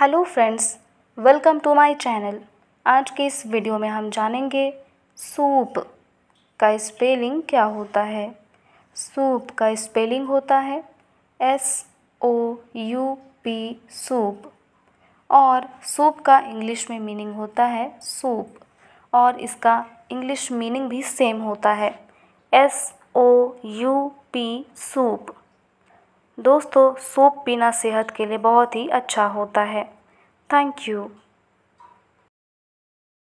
hello friends welcome to my channel आज के इस वीडियो में हम जानेंगे सूप का स्पेलिंग क्या होता है सूप का स्पेलिंग होता है S O U P soup और सूप का इंग्लिश में मीनिंग होता है सूप और इसका इंग्लिश मीनिंग भी सेम होता है S O U P soup दोस्तों सूप पीना सेहत के लिए बहुत ही अच्छा होता है थैंक यू